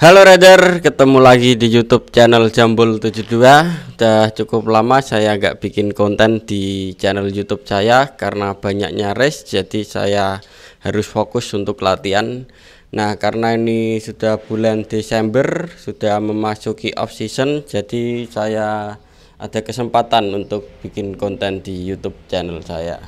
Halo Radar, ketemu lagi di YouTube channel Jambul 72. Sudah cukup lama saya nggak bikin konten di channel YouTube saya karena banyaknya race, jadi saya harus fokus untuk latihan. Nah, karena ini sudah bulan Desember, sudah memasuki off season, jadi saya ada kesempatan untuk bikin konten di YouTube channel saya.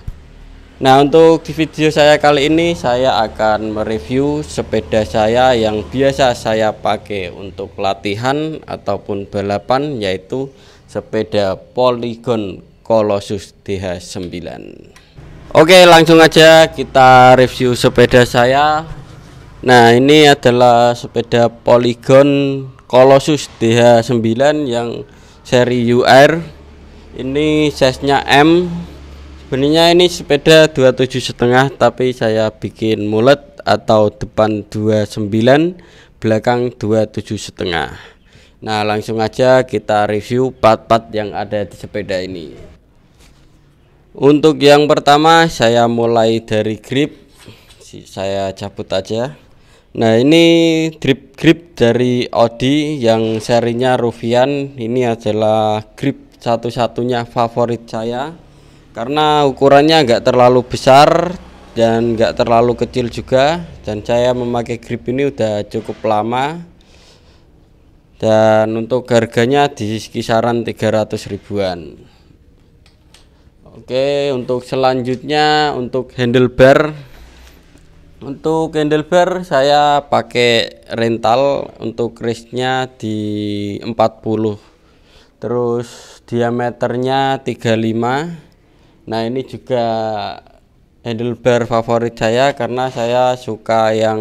Nah untuk di video saya kali ini saya akan mereview sepeda saya yang biasa saya pakai untuk latihan ataupun balapan yaitu sepeda Polygon Colossus DH9 Oke langsung aja kita review sepeda saya Nah ini adalah sepeda Polygon Colossus DH9 yang seri UR ini size nya M benihnya ini sepeda 27 setengah tapi saya bikin mulet atau depan 29 belakang 27 setengah nah langsung aja kita review part-part yang ada di sepeda ini untuk yang pertama saya mulai dari grip saya cabut aja Nah ini grip grip dari ODI yang serinya Rufian ini adalah grip satu-satunya favorit saya karena ukurannya nggak terlalu besar dan nggak terlalu kecil juga dan saya memakai grip ini udah cukup lama dan untuk harganya di kisaran 300 ribuan Oke untuk selanjutnya untuk handlebar untuk handlebar saya pakai rental untuk risknya di 40 terus diameternya 35 Nah ini juga handlebar favorit saya karena saya suka yang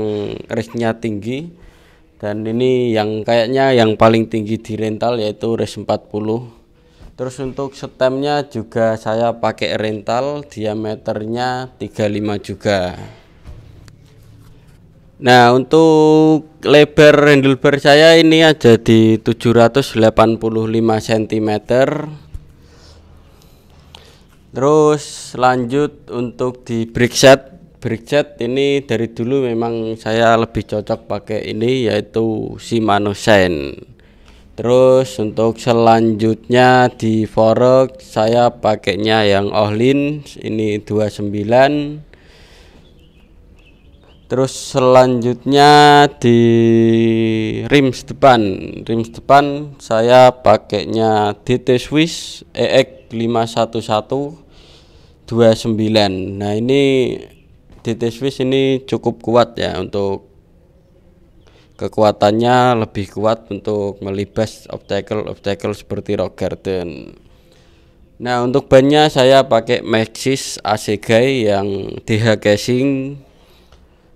risknya tinggi dan ini yang kayaknya yang paling tinggi di rental yaitu risk 40 terus untuk stemnya juga saya pakai rental diameternya 35 juga nah untuk lebar handlebar saya ini ada di 785 cm Terus lanjut untuk di brickset. Brickset ini dari dulu memang saya lebih cocok pakai ini yaitu Shimano Sen. Terus untuk selanjutnya di fork saya pakainya yang Ohlin ini 29 terus selanjutnya di rims depan rims depan saya pakainya DT Swiss EX 511 29 nah ini DT Swiss ini cukup kuat ya untuk kekuatannya lebih kuat untuk melibas obstacle obstacle seperti rock garden nah untuk bannya saya pakai Maxxis AC Guy yang DH casing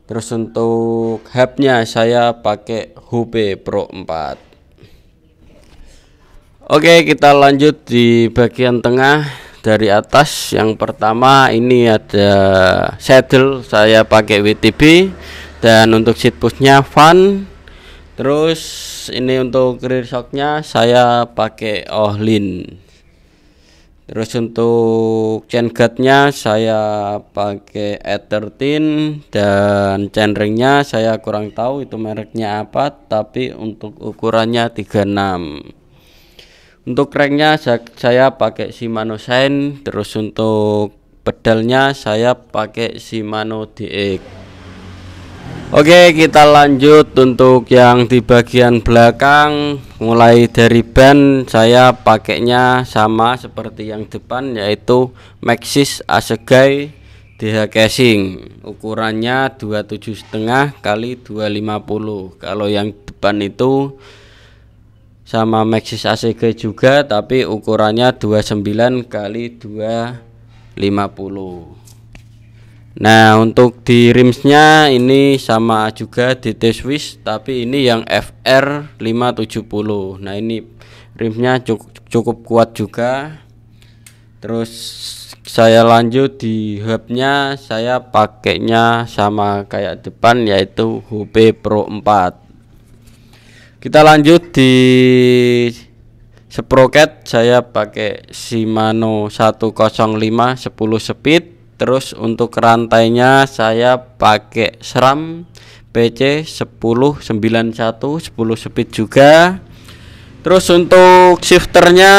terus untuk hubnya saya pakai HP Pro 4 Oke kita lanjut di bagian tengah dari atas yang pertama ini ada saddle saya pakai WTB dan untuk seat pushnya fun. terus ini untuk rear shocknya saya pakai Ohlin Terus untuk chain guardnya saya pakai E13 dan chain ringnya saya kurang tahu itu mereknya apa tapi untuk ukurannya 36 untuk cranknya saya, saya pakai Shimano Shine terus untuk pedalnya saya pakai Shimano DX Oke kita lanjut untuk yang di bagian belakang mulai dari ban saya pakainya sama seperti yang depan yaitu Maxxis Asegai DH casing ukurannya 27 setengah kali 250 kalau yang depan itu sama Maxxis ACG juga tapi ukurannya 29 kali 250 Nah untuk di rimsnya ini sama juga DT Swiss tapi ini yang FR 570 Nah ini rimsnya cukup, cukup kuat juga Terus saya lanjut di hubnya saya pakainya sama kayak depan yaitu HUB Pro 4 Kita lanjut di sprocket saya pakai Shimano 105 10 speed terus untuk rantainya saya pakai SRAM PC 1091 10 speed juga terus untuk shifternya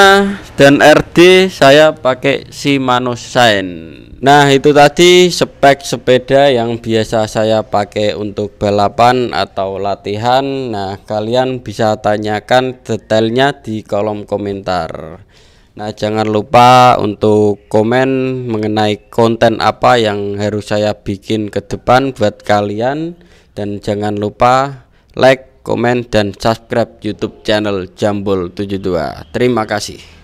dan RD saya pakai Shimano Shine nah itu tadi spek sepeda yang biasa saya pakai untuk balapan atau latihan nah kalian bisa tanyakan detailnya di kolom komentar Nah, jangan lupa untuk komen mengenai konten apa yang harus saya bikin ke depan buat kalian dan jangan lupa like, komen dan subscribe YouTube channel Jambul 72. Terima kasih.